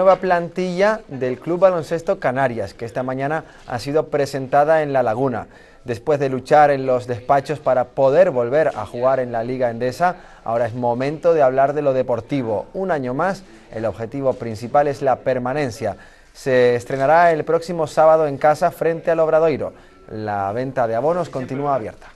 Nueva plantilla del Club Baloncesto Canarias, que esta mañana ha sido presentada en La Laguna. Después de luchar en los despachos para poder volver a jugar en la Liga Endesa, ahora es momento de hablar de lo deportivo. Un año más, el objetivo principal es la permanencia. Se estrenará el próximo sábado en casa frente al Obradoiro. La venta de abonos continúa abierta.